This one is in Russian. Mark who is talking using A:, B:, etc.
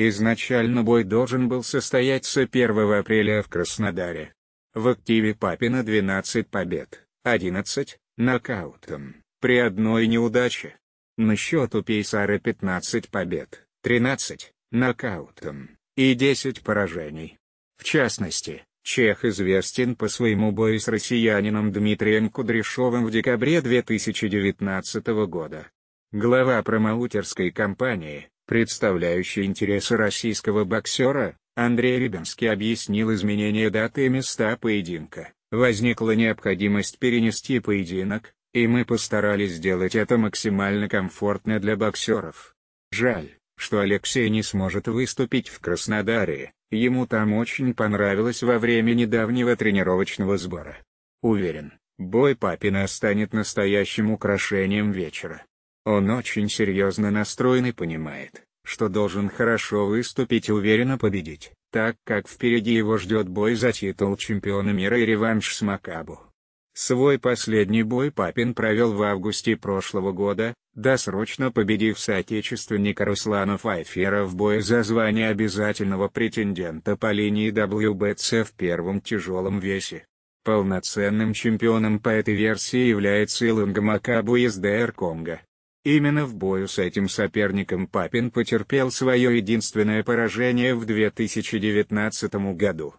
A: Изначально бой должен был состояться 1 апреля в Краснодаре. В активе Папина 12 побед, 11 – нокаутом, при одной неудаче. На счету Пейсара 15 побед, 13 – нокаутом, и 10 поражений. В частности, Чех известен по своему бою с россиянином Дмитрием Кудряшовым в декабре 2019 года. Глава промоутерской компании, представляющий интересы российского боксера, Андрей Рыбинский объяснил изменение даты и места поединка. Возникла необходимость перенести поединок, и мы постарались сделать это максимально комфортно для боксеров. Жаль, что Алексей не сможет выступить в Краснодаре, ему там очень понравилось во время недавнего тренировочного сбора. Уверен, бой Папина станет настоящим украшением вечера. Он очень серьезно настроен и понимает, что должен хорошо выступить и уверенно победить, так как впереди его ждет бой за титул чемпиона мира и реванш с Макабу. Свой последний бой Папин провел в августе прошлого года, досрочно победив соотечественника Руслана Файфера в бою за звание обязательного претендента по линии WBC в первом тяжелом весе. Полноценным чемпионом по этой версии является Илонга Макабу из ДР Конго, Именно в бою с этим соперником Папин потерпел свое единственное поражение в 2019 году.